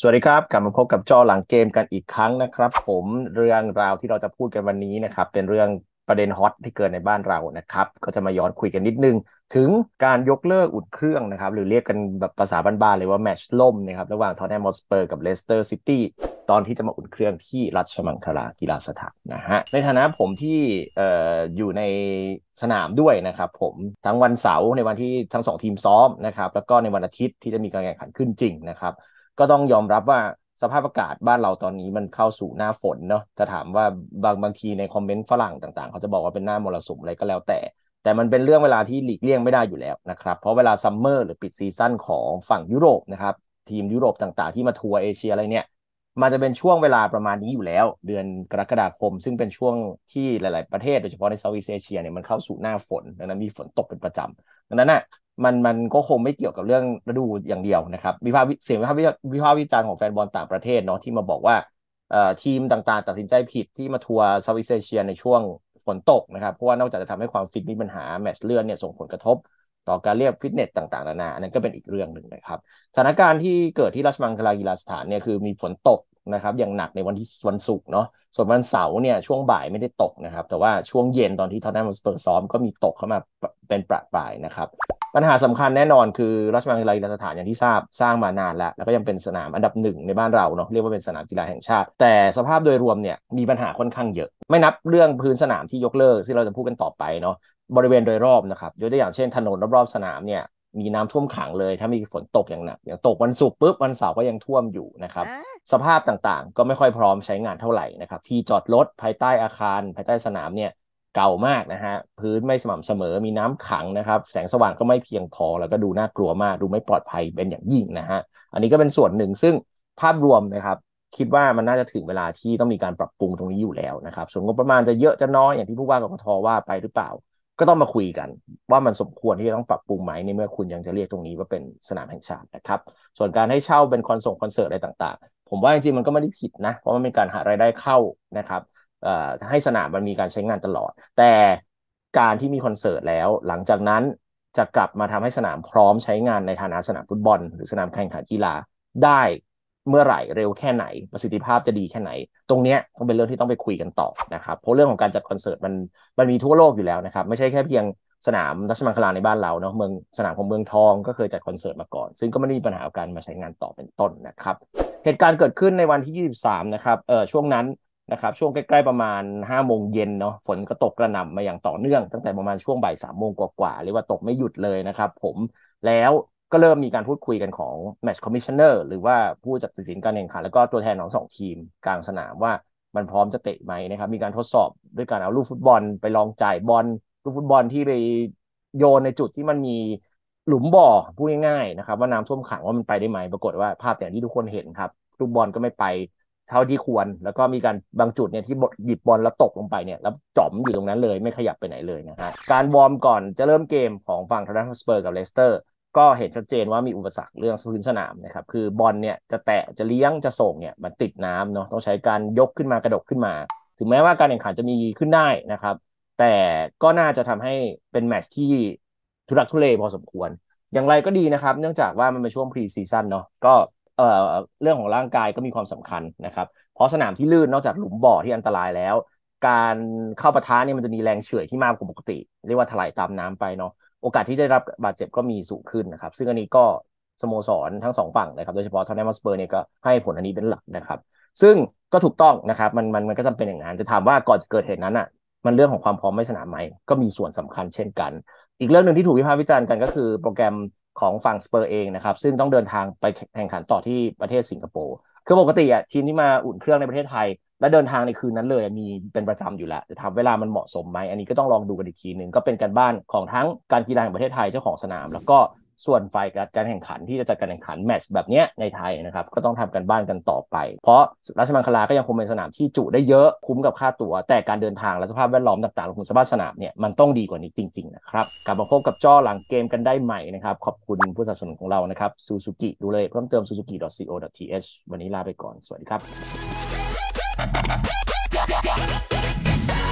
สวัสดีครับกลับมาพบกับจอหลังเกมกันอีกครั้งนะครับ ผมเรื่องราวที่เราจะพูดกันวันนี้นะครับ เป็นเรื่องประเด็นฮอตที่เกิดในบ้านเรานะครับก็จะมาย้อนคุยกันนิดนึง ถึงการยกเลิกอุ่นเครื่องนะครับ หรือเรียกกันแบบภาษาบ้านๆ เลยว่าแมชล่มนะครับระหว่างทอตแนมฮอสเปอร์ กับเลสเตอร์ซิตี้ตอนที่จะมาอุ่นเครื่องที่รัชมังคลากีฬาสถานนะฮะในฐานะผมที่ออยู่ในสนามด้วยนะครับผมทั้งวันเสาร์ในวันที่ทั้ง2ทีมซ้อมนะครับแล้วก็ในวันอาทิตย์ที่จะมีการแข่งขันขึ้นจริงนะครับก็ต้องยอมรับว่าสภาพอากาศบ้านเราตอนนี้มันเข้าสู่หน้าฝนเนาะถ้าถามว่าบางบางทีในคอมเมนต์ฝรั่งต่างๆเขาจะบอกว่าเป็นหน้ามรสุมอะไรก็แล้วแต่ แต่มันเป็นเรื่องเวลาที่หลีกเลี่ยงไม่ได้อยู่แล้วนะครับ เพราะเวลาซัมเมอร์หรือปิดซีซั่นของฝั่งยุโรปนะครับทีมยุโรปต่างๆ ที่มาทัวร์เอเชียอะไรเนี่ย มันจะเป็นช่วงเวลาประมาณนี้อยู่แล้ว เดือนกรกฎาคม ซึ่งเป็นช่วงที่หลายๆประเทศ โดยเฉพาะในเซาท์อีสเอเชียเนี่ยมันเข้าสู่หน้าฝนดังนั้นมีฝนตกเป็นประจำดังนั้นนะมันมันก็คงไม่เกี่ยวกับเรื่องฤดูอย่างเดียวนะครับ วิพากษ์เสียงวิพากษ์วิพาวิจารณ์ของแฟนบอลต่างประเทศเนาะที่มาบอกว่าทีมต่างๆ ตัดสินใจผิดที่มาทัวร์วซาเซอร์เลเชียในช่วงฝนตกนะครับเพราะว่านอกจากจะทำให้ความฟิตมีปัญหา แมตช์เลื่อนเนี่ยส่งผลกระทบ ต่อการเรียกฟิตเนสต่างๆนานาอันนั้นก็เป็นอีกเรื่องหนึ่งนะครับสถานการณ์ที่เกิดที่ราชมังคลากีฬาสถานเนี่ยคือมีฝนตกนะครับอย่างหนักในวันที่วันศุกร์เนาะส่วนวันเสาร์เนี่ยช่วงบ่ายไม่ได้ตกนะครับ แต่ว่าช่วงเย็นตอนที่ทอนแนมสเปอร์ซ้อมก็มีตกเข้ามาเป็นประปรายนะครับปัญหาสำคัญแน่นอนคือราชมังคลากีฬาสถานอย่างที่ทราบสร้างมานานแล้วแล้วก็ยังเป็นสนามอันดับหนึ่งในบ้านเราเนาะเรียกว่าเป็นสนามกีฬาแห่งชาติ แต่สภาพโดยรวมเนี่ยมีปัญหาค่อนข้างเยอะ ไม่นับเรื่องพื้นสนามที่ยกเลิกที่เราจะพูดกันต่อไปเนาะบริเวณโดยรอบนะครับยกตัวอย่างเช่นถนนรอบๆสนามเนี่ยมีน้ำท่วมขังเลย ถ้ามีฝนตกอย่างหนักอย่างตกวันศุกร์ปุ๊บวันเสาร์ก็ยังท่วมอยู่นะครับสภาพต่างๆ ก็ไม่ค่อยพร้อมใช้งานเท่าไหร่นะครับที่จอดรถภายใต้อาคารภายใต้สนามเนี่ยเก่ามากนะฮะพื้นไม่สม่ำเสมอมีน้ำขังนะครับ แสงสว่างก็ไม่เพียงพอแล้วก็ดูน่ากลัวมากดูไม่ปลอดภัยเป็นอย่างยิ่งนะฮะอันนี้ก็เป็นส่วนหนึ่งซึ่งภาพรวมนะครับ คิดว่ามันน่าจะถึงเวลาที่ต้องมีการปรับปรุงตรงนี้อยู่แล้วนะครับส่วนงบประมาณจะเยอะจะน้อยอย่างที่ผู้ว่ากกทว่าไปหรือเปล่า ก็ต้องมาคุยกัน ว่ามันสมควรที่จะต้องปรับปรุงไหมในเมื่อคุณยังจะเรียกตรงนี้ว่าเป็นสนามแห่งชาตินะครับ ส่วนการให้เช่าเป็นคอนส่งคอนเสิร์ตอะไรต่างๆ ผมว่าจริงๆมันก็ไม่ได้ผิดนะเพราะมันเป็นการหารายได้เข้านะครับให้สนามมันมีการใช้งานตลอด แต่การที่มีคอนเสิร์ตแล้ว หลังจากนั้นจะกลับมาทำให้สนามพร้อมใช้งานในฐานะสนามฟุตบอล หรือสนามแข่งขันกีฬา ได้เมื่อไหร่เร็วแค่ไหน ประสิทธิภาพจะดีแค่ไหน ตรงนี้ต้องเป็นเรื่องที่ต้องไปคุยกันต่อนะครับ เพราะเรื่องของการจัดคอนเสิร์ตมันมันมีทั่วโลกอยู่แล้วนะครับ ไม่ใช่แค่เพียงสนามรัชมังคลาในบ้านเราเนาะเมืองสนามของเมืองทองก็เคยจัดคอนเสิร์ตมาก่อน ซึ่งก็ไม่ได้มีปัญหาการมาใช้งานต่อเป็นต้นนะครับ เหตุการณ์เกิดขึ้นในวันที่23นะครับเออช่วงนั้นนะครับช่วงใกล้ๆประมาณ5้าโมงเย็นเนาะฝนก็ตกกระหน่ำมาอย่างต่อเนื่องตั้งแต่ประมาณช่วงบ่ายสามโมงกว่าๆเรียกว่าตกไม่หยุดเลยนะครับ ผมแล้วก็เริ่มมีการพูดคุยกันของแมชคอมมิชเนอร์หรือว่าผู้จัดสินการแข่งขันแล้วก็ตัวแทนของสองทีมกลางสนามว่ามันพร้อมจะเตะไหมนะครับ มีการทดสอบด้วยการเอาลูกฟุตบอลไปลองจ่ายบอลลูกฟุตบอลที่ไปโยนในจุดที่มันมีหลุมบ่อพูดง่ายๆนะครับ ว่าน้ำท่วมขังว่ามันไปได้ไหม ปรากฏว่าภาพอย่างที่ทุกคนเห็นครับลูกบอลก็ไม่ไปเท่าที่ควร แล้วก็มีการบางจุดเนี่ยที่หยิบบอลแล้วตกลงไปเนี่ยแล้วจอมอยู่ตรงนั้นเลยไม่ขยับไปไหนเลยนะฮะ การวอร์มก่อนจะเริ่มเกมของฝั่งทางด้านสเปอร์กับเลสเตอร์ ก็เห็นชัดเจนว่ามีอุปสรรคเรื่องพื้นสนามนะครับคือบอลเนี่ยจะแตะจะเลี้ยงจะส่งเนี่ยมันติดน้ำเนาะต้องใช้การยกขึ้นมากระดกขึ้นมา ถึงแม้ว่าการแข่งขันจะมีขึ้นได้นะครับ แต่ก็น่าจะทำให้เป็นแมตช์ที่ทุรักทุเลพอสมควรอย่างไรก็ดีนะครับ เนื่องจากว่ามันเป็นช่วงพรีซีซั่นเนาะก็เอ่อเรื่องของร่างกายก็มีความสำคัญนะครับเพราะสนามที่ลื่นนอกจากหลุมบ่อที่อันตรายแล้ว การเข้าปะทะเนี่ยมันจะมีแรงเฉื่อยที่มากกว่าปกติเรียกว่าถลายตามน้ำไปเนาะโอกาสที่ได้รับบาดเจ็บก็มีสูงขึ้นนะครับซึ่งอันนี้ก็สโมสรทั้งสองฝั่งนะครับ โดยเฉพาะทอนแนมสเปอร์เนี่ยก็ให้ผลอันนี้เป็นหลักนะครับ ซึ่งก็ถูกต้องนะครับมันมันมันก็จำเป็นอย่างนั้นจะถามว่าก่อนจะเกิดเหตุนั้นอ่ะมันเรื่องของความพร้อมไม่สนามไหม ก็มีส่วนสำคัญเช่นกัน อีกเรื่องหนึ่งที่ถูกวิพากษ์วิจารณ์กันก็คือโปรแกรมของฝั่งสเปอร์เองนะครับซึ่งต้องเดินทางไปแข่งขันต่อที่ประเทศสิงคโปร์คือปกติอ่ะทีมที่มาอุ่นเครื่องในประเทศไทย และเดินทางในคืนนั้นเลยมีเป็นประจำอยู่แล้วจะทำเวลามันเหมาะสมไหมอันนี้ก็ต้องลองดูกันอีกทีหนึ่งก็เป็นการบ้านของทั้งการกีฬาแห่งประเทศไทยเจ้าของสนาม แล้วก็ส่วนฝ่ายการแข่งขันที่จะจัดการแข่งขันแมตช์แบบนี้ในไทยนะครับก็ต้องทำกันบ้านกันต่อไปเพราะราชมังคลาก็ยังคงเป็นสนามที่จุได้เยอะคุ้มกับค่าตัวแต่การเดินทางและสภาพแวดล้อมต่างๆของสภาพสนามเนี่ยมันต้องดีกว่านี้จริงๆนะครับกลับมาพบกับจ้อหลังเกมกันได้ใหม่นะครับขอบคุณผู้สนับสนุนของเรานะครับซูซูกิดูเลยเพิ่มเติม suzuki.co.th วันนี้ลาไปก่อน สวัสดีครับ